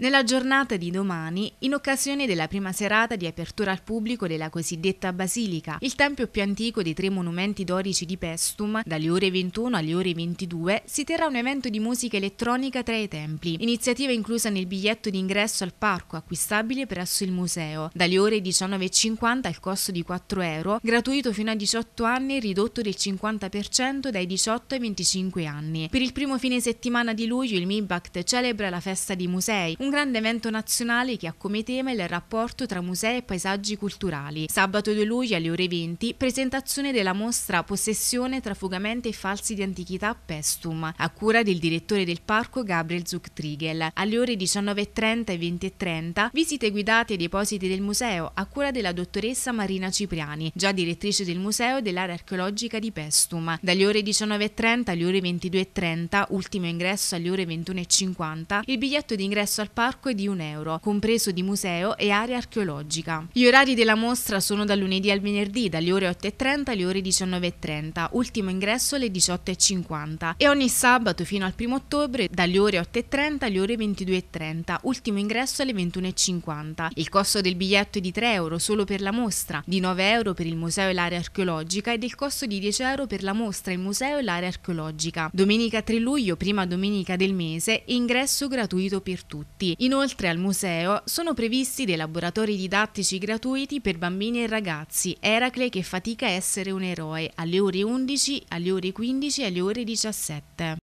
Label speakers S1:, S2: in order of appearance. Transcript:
S1: Nella giornata di domani, in occasione della prima serata di apertura al pubblico della cosiddetta Basilica, il tempio più antico dei tre monumenti dorici di Pestum, dalle ore 21 alle ore 22 si terrà un evento di musica elettronica tra i templi, iniziativa inclusa nel biglietto d'ingresso al parco acquistabile presso il museo, dalle ore 19.50 al costo di 4 euro, gratuito fino a 18 anni e ridotto del 50% dai 18 ai 25 anni. Per il primo fine settimana di luglio il MIBACT celebra la festa dei musei, un grande evento nazionale che ha come tema il rapporto tra musei e paesaggi culturali. Sabato 2 luglio alle ore 20, presentazione della mostra Possessione tra fugamente e falsi di antichità Pestum, a cura del direttore del parco Gabriel Zucktriegel. Alle ore 19.30 e 20.30, visite guidate ai depositi del museo, a cura della dottoressa Marina Cipriani, già direttrice del museo dell'area archeologica di Pestum. Dalle ore 19.30 alle ore 22.30, ultimo ingresso alle ore 21.50, il biglietto d'ingresso al parco parco è di un euro, compreso di museo e area archeologica. Gli orari della mostra sono dal lunedì al venerdì, dalle ore 8.30 alle ore 19.30, ultimo ingresso alle 18.50 e ogni sabato fino al 1 ottobre dalle ore 8.30 alle ore 22.30, ultimo ingresso alle 21.50. Il costo del biglietto è di 3 euro solo per la mostra, di 9 euro per il museo e l'area archeologica e del costo di 10 euro per la mostra, il museo e l'area archeologica. Domenica 3 luglio, prima domenica del mese, ingresso gratuito per tutti. Inoltre al museo sono previsti dei laboratori didattici gratuiti per bambini e ragazzi. Eracle che fatica a essere un eroe alle ore 11, alle ore 15 e alle ore 17.